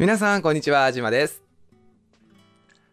皆さん、こんにちは。じまです。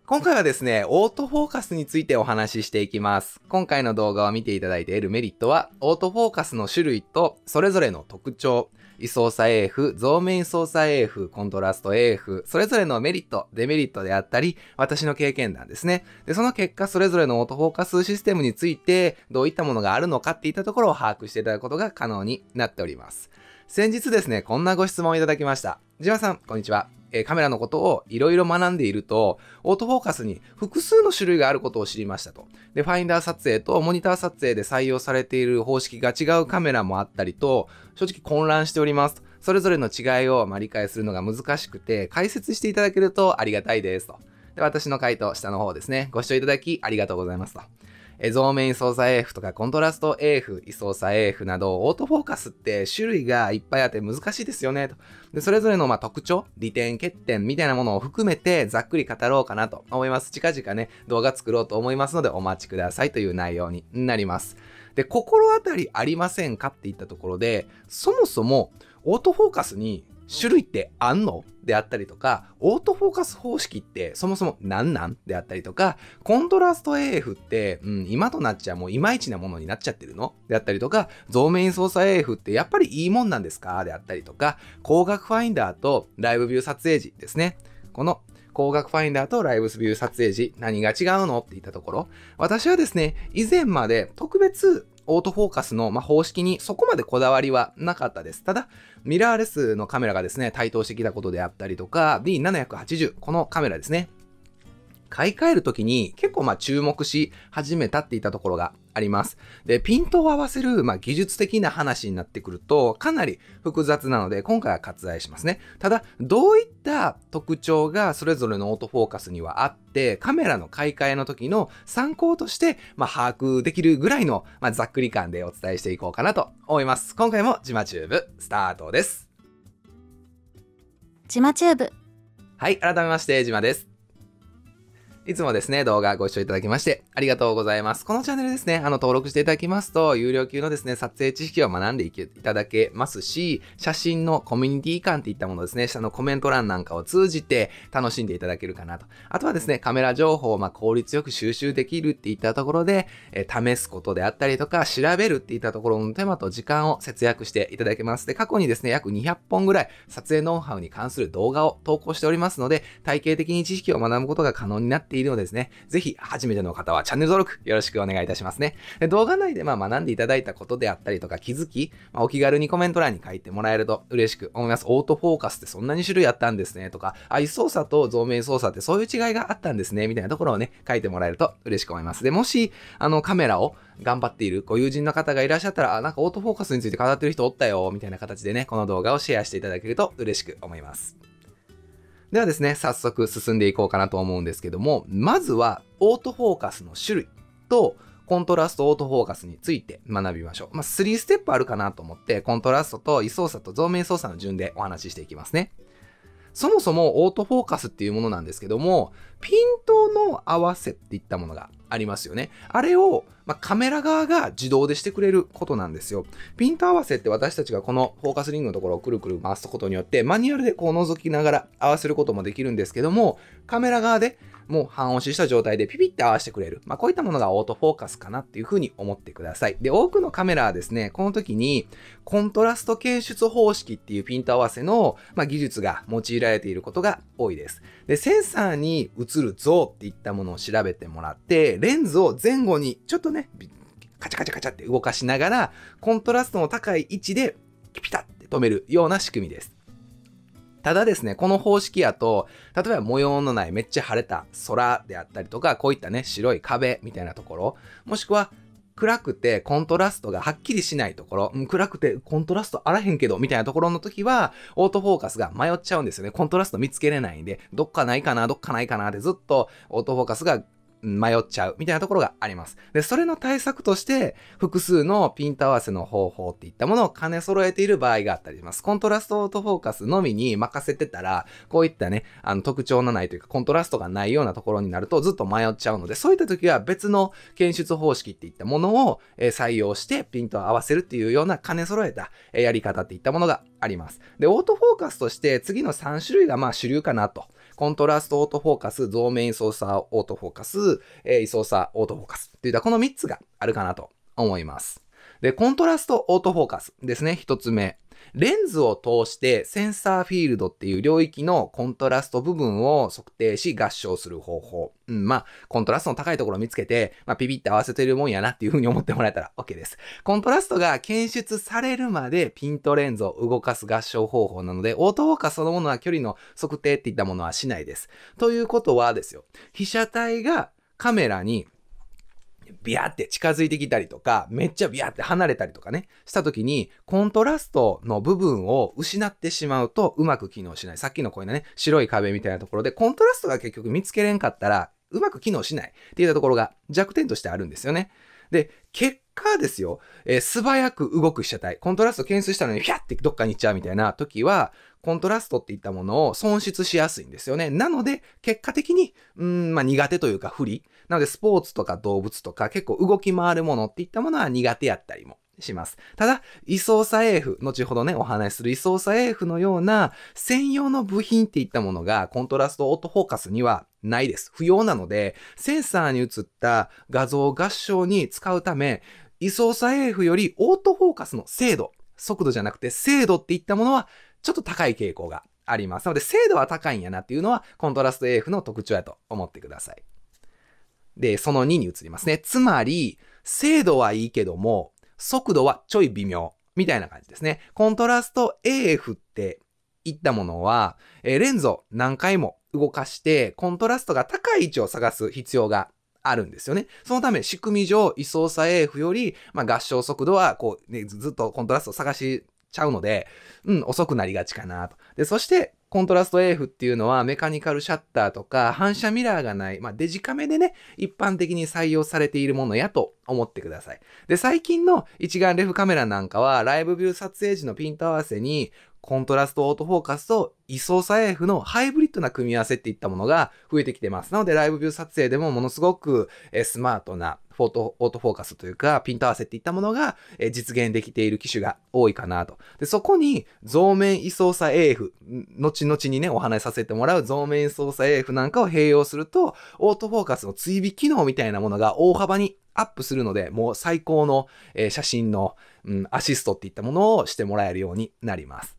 今回はですね、オートフォーカスについてお話ししていきます。今回の動画を見ていただいているメリットは、オートフォーカスの種類とそれぞれの特徴、位相差 AF、増面位相差 AF、コントラスト AF、それぞれのメリット、デメリットであったり、私の経験談ですね。で、その結果、それぞれのオートフォーカスシステムについて、どういったものがあるのかっていったところを把握していただくことが可能になっております。先日ですね、こんなご質問をいただきました。ジワさん、こんにちは。えー、カメラのことをいろいろ学んでいると、オートフォーカスに複数の種類があることを知りましたと。で、ファインダー撮影とモニター撮影で採用されている方式が違うカメラもあったりと、正直混乱しております。それぞれの違いをま理解するのが難しくて、解説していただけるとありがたいですと。で、私の回答、下の方ですね、ご視聴いただきありがとうございますと。え増面操作 AF とかコントラスト AF、位相差 AF など、オートフォーカスって種類がいっぱいあって難しいですよね、と。で、それぞれのま特徴、利点、欠点みたいなものを含めてざっくり語ろうかなと思います。近々ね、動画作ろうと思いますのでお待ちくださいという内容になります。で、心当たりありませんかって言ったところで、そもそもオートフォーカスに種類ってあんのであったりとか、オートフォーカス方式ってそもそも何なんであったりとか、コントラスト AF って、うん、今となっちゃもういまいちなものになっちゃってるのであったりとか、増面操作 AF ってやっぱりいいもんなんですかであったりとか、光学ファインダーとライブビュー撮影時ですね。この光学ファインダーとライブビュー撮影時、何が違うのって言ったところ、私はですね、以前まで特別オートフォーカスの、ま方式にそこまでこだわりはなかったです。ただ、ミラーレスのカメラがですね、台頭してきたことであったりとか、D780、このカメラですね、買い替える時に結構まあ注目し始めたっていったところがあります。で、ピントを合わせる、まあ、技術的な話になってくると、かなり複雑なので、今回は割愛しますね。ただ、どういった特徴がそれぞれのオートフォーカスにはあって、カメラの買い替えの時の参考として、まあ、把握できるぐらいの、まあ、ざっくり感でお伝えしていこうかなと思います。今回もジマチューブ、スタートです。ジマチューブ。はい、改めまして、ジマです。いつもですね、動画ご視聴いただきまして、ありがとうございます。このチャンネルですね、あの、登録していただきますと、有料級のですね、撮影知識を学んでいただけますし、写真のコミュニティ感っていったものですね、下のコメント欄なんかを通じて楽しんでいただけるかなと。あとはですね、カメラ情報をま効率よく収集できるっていったところで、え試すことであったりとか、調べるっていったところの手間と時間を節約していただけます。で、過去にですね、約200本ぐらい撮影ノウハウに関する動画を投稿しておりますので、体系的に知識を学ぶことが可能になってているのでですね、ぜひ初めての方はチャンネル登録よろしくお願いいたしますね。で動画内でまあ学んでいただいたことであったりとか気づき、まあ、お気軽にコメント欄に書いてもらえると嬉しく思います。オートフォーカスってそんなに種類あったんですねとか、愛操作と造名操作ってそういう違いがあったんですねみたいなところをね、書いてもらえると嬉しく思います。で、もし、あのカメラを頑張っているご友人の方がいらっしゃったら、あ、なんかオートフォーカスについて語ってる人おったよ、みたいな形でね、この動画をシェアしていただけると嬉しく思います。ではですね、早速進んでいこうかなと思うんですけども、まずはオートフォーカスの種類と、コントラストオートフォーカスについて学びましょう。まあ、3ステップあるかなと思って、コントラストと位操作と増面操作の順でお話ししていきますね。そもそもオートフォーカスっていうものなんですけども、ピントの合わせっていったものがありますよね。あれをまあ、カメラ側が自動でしてくれることなんですよ。ピント合わせって私たちがこのフォーカスリングのところをくるくる回すことによって、マニュアルでこう覗きながら合わせることもできるんですけども、カメラ側でもう半押しした状態でピピって合わせてくれる。まあ、こういったものがオートフォーカスかなっていうふうに思ってください。で、多くのカメラはですね、この時にコントラスト検出方式っていうピント合わせの、まあ、技術が用いられていることが多いです。で、センサーに映る像っていったものを調べてもらって、レンズを前後にちょっとね、カチャカチャカチャって動かしながら、コントラストの高い位置でピタッて止めるような仕組みです。ただですね、この方式やと、例えば模様のないめっちゃ晴れた空であったりとか、こういったね、白い壁みたいなところ、もしくは暗くてコントラストがはっきりしないところ、暗くてコントラストあらへんけど、みたいなところの時は、オートフォーカスが迷っちゃうんですよね。コントラスト見つけれないんで、どっかないかな、どっかないかなでずっとオートフォーカスが迷っちゃうみたいなところがあります。で、それの対策として、複数のピント合わせの方法っていったものを兼ね揃えている場合があったりします。コントラストトフォーカスのみに任せてたら、こういったね、あの特徴のないというか、コントラストがないようなところになるとずっと迷っちゃうので、そういった時は別の検出方式っていったものを、え採用してピントを合わせるっていうような兼ね揃えた、えやり方っていったものがあります。で、オートフォーカスとして次の3種類がまあ主流かなとコントラストオートフォーカス、増面位サーオートフォーカス、えー、位相オートフォーカスっていったこの3つがあるかなと思います。で、コントラストオートフォーカスですね。1つ目。レンズを通してセンサーフィールドっていう領域のコントラスト部分を測定し合唱する方法。うん、まあ、コントラストの高いところを見つけて、まあ、ピピって合わせてるもんやなっていう風に思ってもらえたら OK です。コントラストが検出されるまでピントレンズを動かす合唱方法なので、オートフォーカスそのものは距離の測定っていったものはしないです。ということはですよ、被写体がカメラにビアって近づいてきたりとか、めっちゃビアって離れたりとかね、した時に、コントラストの部分を失ってしまうとうまく機能しない。さっきのこういうね、白い壁みたいなところで、コントラストが結局見つけれんかったら、うまく機能しないっていったところが弱点としてあるんですよね。で、結果ですよ、えー、素早く動く被写体、コントラスト検出したのにヒャってどっかに行っちゃうみたいな時は、コントラストっていったものを損失しやすいんですよね。なので、結果的に、うん、まあ苦手というか不利なので、スポーツとか動物とか、結構動き回るものっていったものは苦手やったりもします。ただ、位相査英符、後ほどね、お話しする位相差英符のような専用の部品っていったものが、コントラストオートフォーカスにはないです。不要なので、センサーに映った画像合唱に使うため、位相差英符よりオートフォーカスの精度、速度じゃなくて精度っていったものは、ちょっと高い傾向があります。なので、精度は高いんやなっていうのは、コントラスト AF の特徴やと思ってください。で、その2に移りますね。つまり、精度はいいけども、速度はちょい微妙。みたいな感じですね。コントラスト AF って言ったものは、えレンズを何回も動かして、コントラストが高い位置を探す必要があるんですよね。そのため、仕組み上、位相差 AF より、まあ、合唱速度は、こう、ね、ずっとコントラストを探しちゃうので、うん、遅くなりがちかなと。で、そして、コントラスト AF っていうのはメカニカルシャッターとか反射ミラーがない、まあ、デジカメでね、一般的に採用されているものやと思ってください。で、最近の一眼レフカメラなんかはライブビュー撮影時のピント合わせにコントラストオートフォーカスと位相 a F のハイブリッドな組み合わせっていったものが増えてきてます。なのでライブビュー撮影でもものすごくスマートなフォート、オートフォーカスというか、ピント合わせっていったものが実現できている機種が多いかなと。で、そこに、増面位相差 AF、後々にね、お話しさせてもらう増面位相差 AF なんかを併用すると、オートフォーカスの追尾機能みたいなものが大幅にアップするので、もう最高の、え写真の、うん、アシストっていったものをしてもらえるようになります。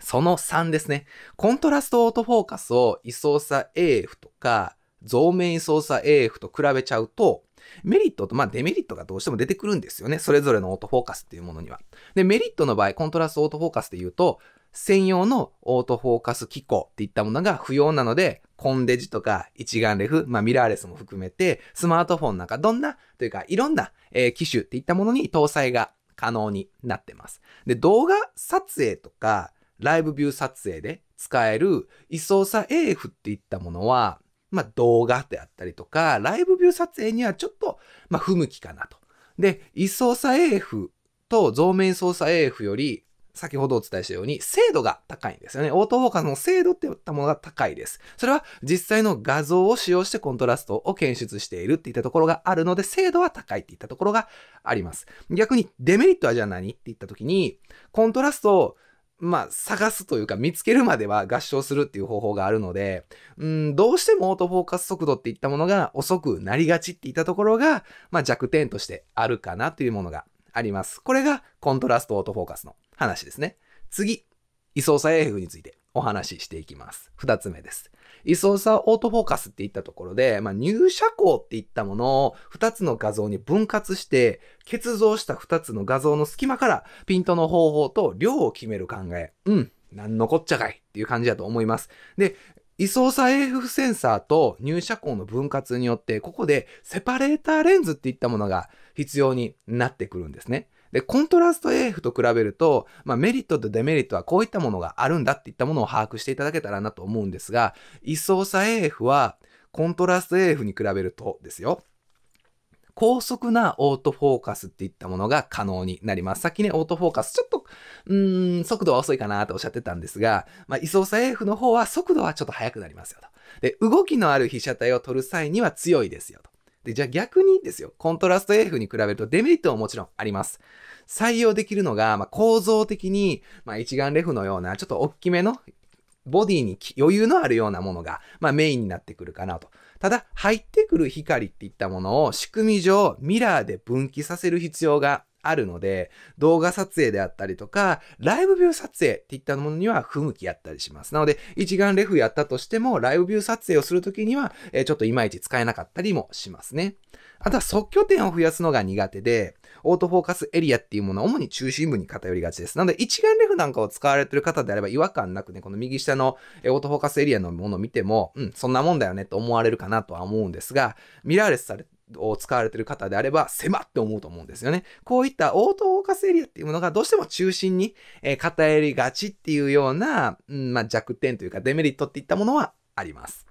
その3ですね。コントラストオートフォーカスを位相差 AF とか、増面位相差 AF と比べちゃうと、メリットと、まあ、デメリットがどうしても出てくるんですよね。それぞれのオートフォーカスっていうものには。で、メリットの場合、コントラストオートフォーカスで言うと、専用のオートフォーカス機構っていったものが不要なので、コンデジとか一眼レフ、まあミラーレスも含めて、スマートフォンなんかどんな、というかいろんな、えー、機種っていったものに搭載が可能になってます。で、動画撮影とか、ライブビュー撮影で使える位相差 AF っていったものは、まあ、動画であったりとか、ライブビュー撮影にはちょっと、まあ、不向きかなと。で、位相差 AF と増面操作 AF より、先ほどお伝えしたように精度が高いんですよね。オートフォーカスの精度っていったものが高いです。それは実際の画像を使用してコントラストを検出しているっていったところがあるので、精度は高いっていったところがあります。逆にデメリットはじゃあ何って言った時に、コントラストをまあ、探すというか見つけるまでは合唱するっていう方法があるので、うん、どうしてもオートフォーカス速度っていったものが遅くなりがちっていったところが、まあ、弱点としてあるかなというものがあります。これがコントラストオートフォーカスの話ですね。次、位相差 AF について。お話ししていきます。二つ目です。位相差オートフォーカスって言ったところで、まあ、入射光って言ったものを二つの画像に分割して、結像した二つの画像の隙間からピントの方法と量を決める考え。うん、なんのこっちゃかいっていう感じだと思います。で、位相差 AF センサーと入射光の分割によって、ここでセパレーターレンズっていったものが必要になってくるんですね。で、コントラスト AF と比べると、まあ、メリットとデメリットはこういったものがあるんだっていったものを把握していただけたらなと思うんですが、位相差 AF は、コントラスト AF に比べるとですよ、高速なオートフォーカスっていったものが可能になります。さっきね、オートフォーカス、ちょっと、うーん、速度は遅いかなとおっしゃってたんですが、まあ、位相差 AF の方は速度はちょっと速くなりますよと。で、動きのある被写体を撮る際には強いですよと。で、じゃあ逆にですよ、コントラスト AF に比べるとデメリットももちろんあります。採用できるのが、まあ、構造的に、まあ、一眼レフのような、ちょっと大きめのボディに余裕のあるようなものが、まあ、メインになってくるかなと。ただ、入ってくる光っていったものを仕組み上ミラーで分岐させる必要があるので、動画撮影であったりとか、ライブビュー撮影っていったものには不向きやったりします。なので、一眼レフやったとしても、ライブビュー撮影をするときには、えちょっといまいち使えなかったりもしますね。あとは即拠点を増やすのが苦手で、オートフォーカスエリアっていうものは主に中心部に偏りがちです。なので、一眼レフなんかを使われてる方であれば違和感なくね、この右下のオートフォーカスエリアのものを見ても、うん、そんなもんだよねと思われるかなとは思うんですが、ミラーレスされて、を使われてる方であれば、狭って思うと思うんですよね。こういったオートフォーカスエリアっていうものがどうしても中心に、え偏りがちっていうような、うん、まあ、弱点というかデメリットっていったものはあります。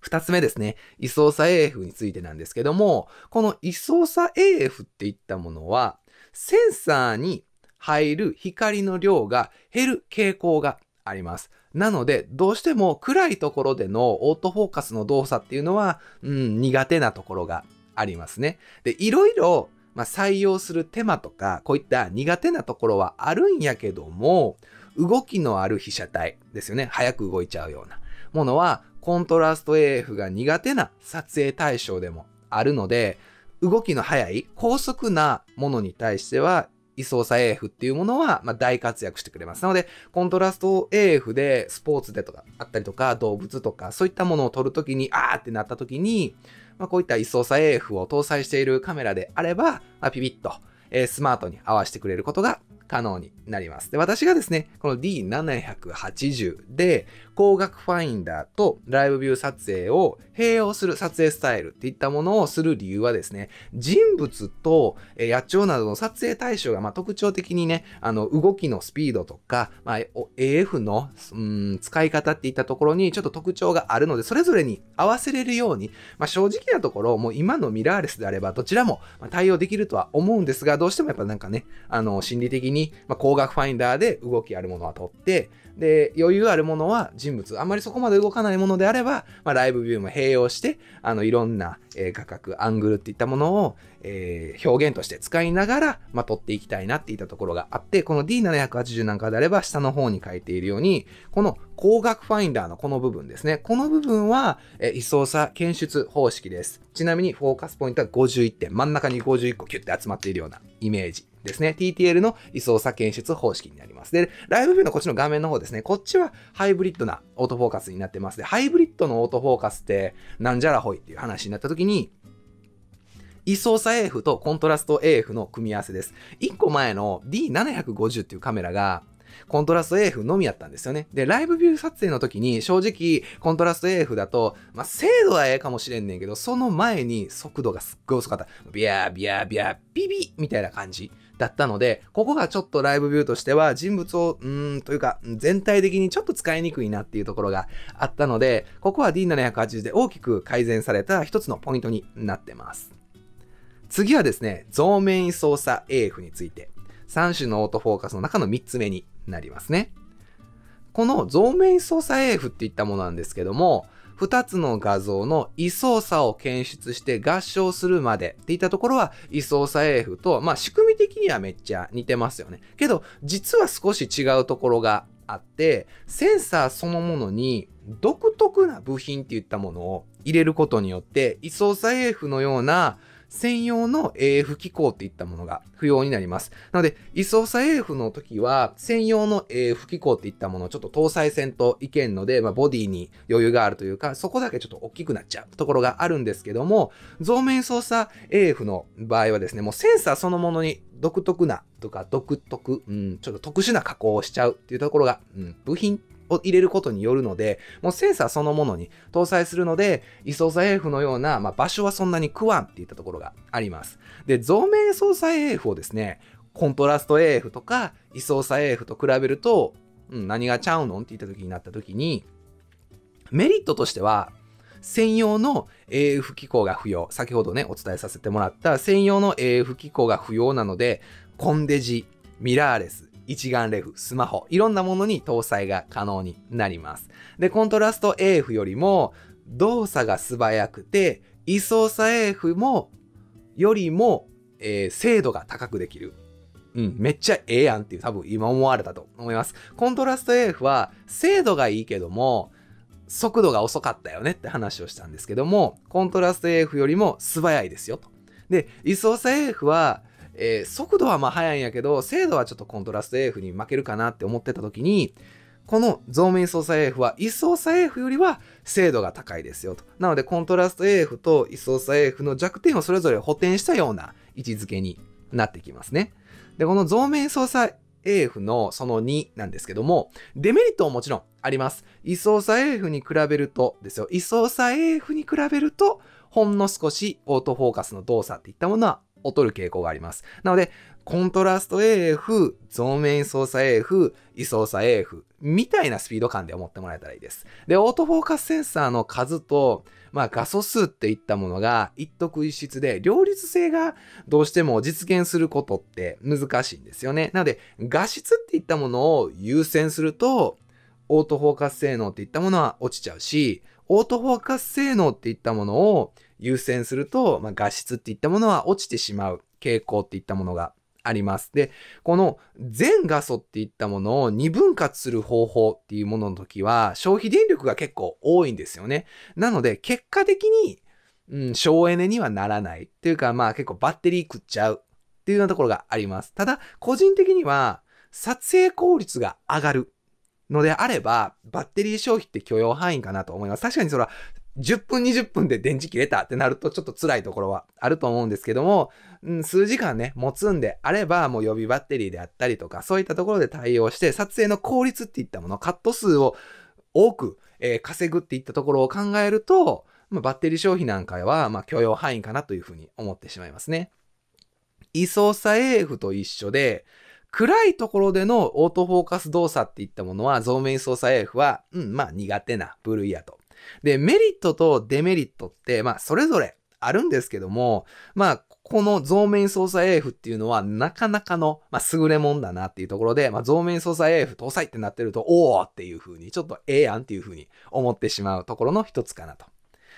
二つ目ですね。位相差 AF についてなんですけども、この位相差 AF っていったものは、センサーに入る光の量が減る傾向があります。なので、どうしても暗いところでのオートフォーカスの動作っていうのは、うん、苦手なところがありますね。で、いろいろ、まあ、採用する手間とか、こういった苦手なところはあるんやけども、動きのある被写体ですよね。早く動いちゃうようなものは、コントラスト AF が苦手な撮影対象でもあるので、動きの速い、高速なものに対しては位相差 AF っていうものは、まあ、大活躍してくれます。なので、コントラスト AF でスポーツでとかあったりとか、動物とか、そういったものを撮るときに、あーってなったときに、まあ、こういった位相差 AF を搭載しているカメラであれば、まあ、ピピッとえー、スマートに合わせてくれることが可能になります。で、私がですね、この D780 で、光学ファインダーとライブビュー撮影を併用する撮影スタイルっていったものをする理由はですね、人物と野鳥などの撮影対象がま特徴的にね、あの動きのスピードとか、まあ、AF の、うん、使い方っていったところにちょっと特徴があるので、それぞれに合わせれるように、まあ、正直なところ、もう今のミラーレスであればどちらも対応できるとは思うんですが、どうしてもやっぱなんかね、あの、心理的に、まあ、光学ファインダーで動きあるものは撮って、で、余裕あるものは人物、あんまりそこまで動かないものであれば、まあ、ライブビューも併用して、あの、いろんな、えー、画角、アングルっていったものを、えー、表現として使いながら、まあ、撮っていきたいなっていったところがあって、この D780 なんかであれば、下の方に書いているように、この光学ファインダーのこの部分ですね。この部分は、え位相差検出方式です。ちなみにフォーカスポイントは51点。真ん中に51個キュッて集まっているようなイメージですね。TTL の位相差検出方式になります。で、ライブビューのこっちの画面の方ですね。こっちはハイブリッドなオートフォーカスになってます。で、ハイブリッドのオートフォーカスってなんじゃらほいっていう話になった時に、位相差 AF とコントラスト AF の組み合わせです。1個前の D750 っていうカメラが、コントラスト AF のみやったんですよね。で、ライブビュー撮影の時に正直コントラスト AF だと、まあ、精度はええかもしれんねんけど、その前に速度がすっごい遅かった。ビャービャービャービビみたいな感じだったので、ここがちょっとライブビューとしては人物を、うーん、というか全体的にちょっと使いにくいなっていうところがあったので、ここは D780 で大きく改善された一つのポイントになってます。次はですね、増面位操作 AF について。3種のオートフォーカスの中の3つ目になりますね。この増面操作 AF っていったものなんですけども、2つの画像の位相差を検出して合唱するまでっていったところは位相差 AF と、まあ仕組み的にはめっちゃ似てますよね。けど、実は少し違うところがあって、センサーそのものに独特な部品っていったものを入れることによって、位相差 AF のような専用の AF 機構といったものが不要になります。なので、位相差 AF の時は、専用の AF 機構といったものをちょっと搭載線といけんので、まあ、ボディに余裕があるというか、そこだけちょっと大きくなっちゃうところがあるんですけども、増面操作 AF の場合はですね、もうセンサーそのものに独特なとか独特、うん、ちょっと特殊な加工をしちゃうっていうところが、うん、部品を入れることによるので、もうセンサーそのものに搭載するので、位相左 AF のような、まあ、場所はそんなに食わんっていったところがあります。で、造面相左 AF をですね、コントラスト AF とか、位相左 AF と比べると、うん、何がちゃうのって言った時になった時に、メリットとしては、専用の AF 機構が不要。先ほどね、お伝えさせてもらった専用の AF 機構が不要なので、コンデジ、ミラーレス、一眼レフ、スマホ、いろんなものに搭載が可能になります。で、コントラスト AF よりも動作が素早くて、位相差 AF も、よりも、えー、精度が高くできる。うん、めっちゃええやんっていう多分今思われたと思います。コントラスト AF は精度がいいけども、速度が遅かったよねって話をしたんですけども、コントラスト AF よりも素早いですよと。で、位相差 AF はえー、速度はまあ速いんやけど、精度はちょっとコントラスト AF に負けるかなって思ってた時に、この増面操作 AF は位相差 AF よりは精度が高いですよと。なのでコントラスト AF と位相差 AF の弱点をそれぞれ補填したような位置づけになってきますね。で、この増面操作 AF のその2なんですけども、デメリットももちろんあります。位相差 AF に比べるとですよ。位相差 AF に比べると、ほんの少しオートフォーカスの動作っていったものは劣る傾向があります。なので、コントラスト AF、増面操作 AF、位操作 AF みたいなスピード感で思ってもらえたらいいです。で、オートフォーカスセンサーの数と、まあ画素数っていったものが一徳一室で、両立性がどうしても実現することって難しいんですよね。なので、画質っていったものを優先すると、オートフォーカス性能っていったものは落ちちゃうし、オートフォーカス性能っていったものを優先すると、まあ、画質っていったものは落ちてしまう傾向っていったものがあります。で、この全画素っていったものを二分割する方法っていうものの時は消費電力が結構多いんですよね。なので結果的に、うん、省エネにはならないっていうかまあ結構バッテリー食っちゃうっていうようなところがあります。ただ個人的には撮影効率が上がるのであれば、バッテリー消費って許容範囲かなと思います。確かにそれは10分20分で電池切れたってなるとちょっと辛いところはあると思うんですけども、うん、数時間ね、持つんであればもう予備バッテリーであったりとか、そういったところで対応して、撮影の効率っていったもの、カット数を多く、えー、稼ぐっていったところを考えると、まあ、バッテリー消費なんかは、まあ、許容範囲かなというふうに思ってしまいますね。位相差 AF と一緒で、暗いところでのオートフォーカス動作っていったものは、増面操作 AF は、うん、まあ苦手な部類やと。で、メリットとデメリットって、まあ、それぞれあるんですけども、まあ、この増面操作 AF っていうのはなかなかの、まあ、優れもんだなっていうところで、まあ、増面操作 AF 搭載ってなってると、おおっていう風に、ちょっとええやんっていう風に思ってしまうところの一つかなと。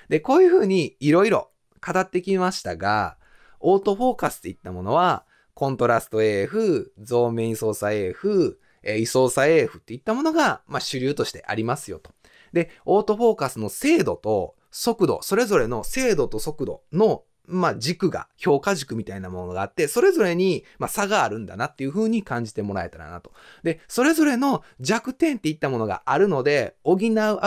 で、こういう風にいろいろ語ってきましたが、オートフォーカスっていったものは、コントラスト AF、増面操作 AF、位相差 AF っていったものが、まあ、主流としてありますよと。で、オートフォーカスの精度と速度、それぞれの精度と速度のまあ、軸が、評価軸みたいなものがあって、それぞれに、まあ、差があるんだなっていう風に感じてもらえたらなと。で、それぞれの弱点っていったものがあるので、補う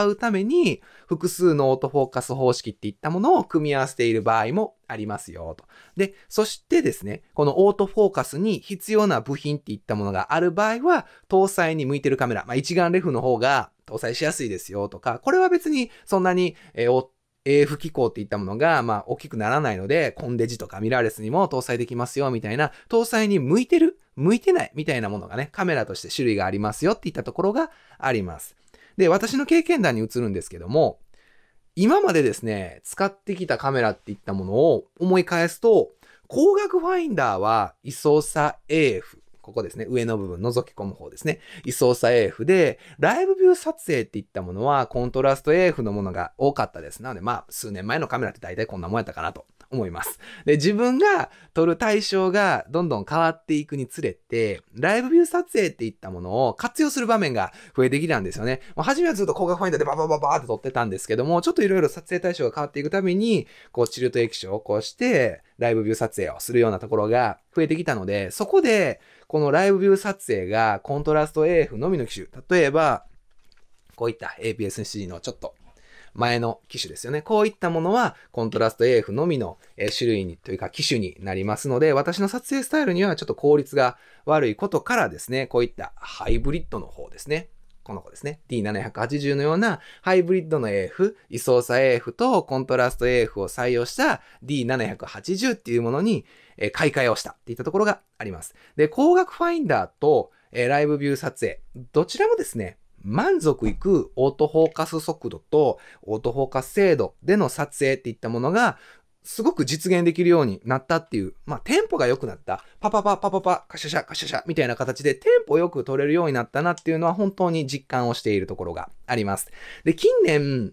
うために、複数のオートフォーカス方式っていったものを組み合わせている場合もありますよ、と。で、そしてですね、このオートフォーカスに必要な部品っていったものがある場合は、搭載に向いてるカメラ、まあ、一眼レフの方が、搭載しやすいですよとか、これは別にそんなに、えー、AF 機構っていったものが、まあ、大きくならないので、コンデジとかミラーレスにも搭載できますよ、みたいな、搭載に向いてる向いてないみたいなものがね、カメラとして種類がありますよっていったところがあります。で、私の経験談に移るんですけども、今までですね、使ってきたカメラっていったものを思い返すと、光学ファインダーは、イソサ AF。ここですね、上の部分覗き込む方ですね、位相差 AF で、ライブビュー撮影っていったものは、コントラスト AF のものが多かったです。なので、まあ、数年前のカメラって大体こんなもんやったかなと思います。で、自分が撮る対象がどんどん変わっていくにつれて、ライブビュー撮影っていったものを活用する場面が増えてきたんですよね。まあ、初めはずっと高画ファインダーでババババーって撮ってたんですけども、ちょっといろいろ撮影対象が変わっていくために、こう、チルト液晶を起こして、ライブビュー撮影をするようなところが増えてきたので、そこで、このライブビュー撮影がコントラスト AF のみの機種。例えば、こういった APS-C のちょっと前の機種ですよね。こういったものはコントラスト AF のみの種類にというか機種になりますので、私の撮影スタイルにはちょっと効率が悪いことからですね、こういったハイブリッドの方ですね。この子ですね。D780 のようなハイブリッドの AF、位相差 AF とコントラスト AF を採用した D780 っていうものに、え買い替えをしたっていったところがあります。で、光学ファインダーと、えライブビュー撮影、どちらもですね、満足いくオートフォーカス速度とオートフォーカス精度での撮影っていったものがすごく実現できるようになったっていう、まあ、テンポが良くなった。パパパパパパ、カシャシャカシャシャみたいな形でテンポよく取れるようになったなっていうのは本当に実感をしているところがあります。で、近年、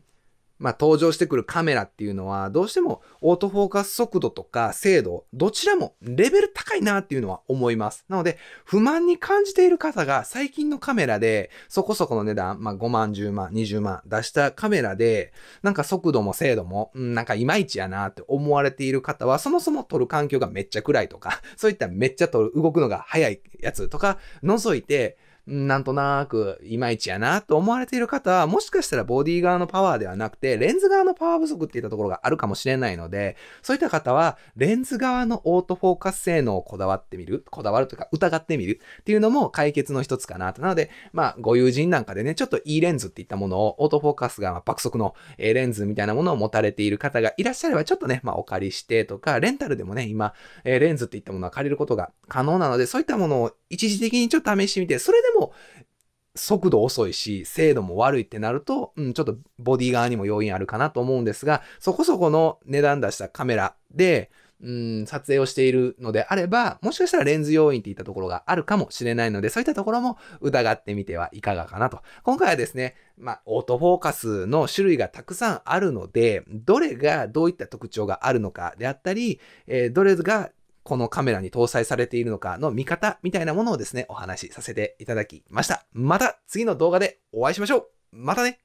まあ、登場してくるカメラっていうのは、どうしてもオートフォーカス速度とか精度、どちらもレベル高いなっていうのは思います。なので、不満に感じている方が最近のカメラで、そこそこの値段、まあ、5万、10万、20万出したカメラで、なんか速度も精度も、なんかいまいちやなって思われている方は、そもそも撮る環境がめっちゃ暗いとか、そういっためっちゃ撮る、動くのが早いやつとか、除いて、なんとなく、いまいちやなと思われている方は、もしかしたらボディ側のパワーではなくて、レンズ側のパワー不足っていったところがあるかもしれないので、そういった方は、レンズ側のオートフォーカス性能をこだわってみる、こだわるというか、疑ってみるっていうのも解決の一つかなと。なので、まあ、ご友人なんかでね、ちょっといいレンズっていったものを、オートフォーカスが爆速のレンズみたいなものを持たれている方がいらっしゃれば、ちょっとね、まあ、お借りしてとか、レンタルでもね、今、レンズっていったものは借りることが可能なので、そういったものを一時的にちょっと試してみて、それでも速度遅いし、精度も悪いってなると、うん、ちょっとボディ側にも要因あるかなと思うんですが、そこそこの値段出したカメラで、うん、撮影をしているのであれば、もしかしたらレンズ要因っていったところがあるかもしれないので、そういったところも疑ってみてはいかがかなと。今回はですね、まあ、オートフォーカスの種類がたくさんあるので、どれがどういった特徴があるのかであったり、えー、どれがこのカメラに搭載されているのかの見方みたいなものをですね、お話しさせていただきました。また次の動画でお会いしましょうまたね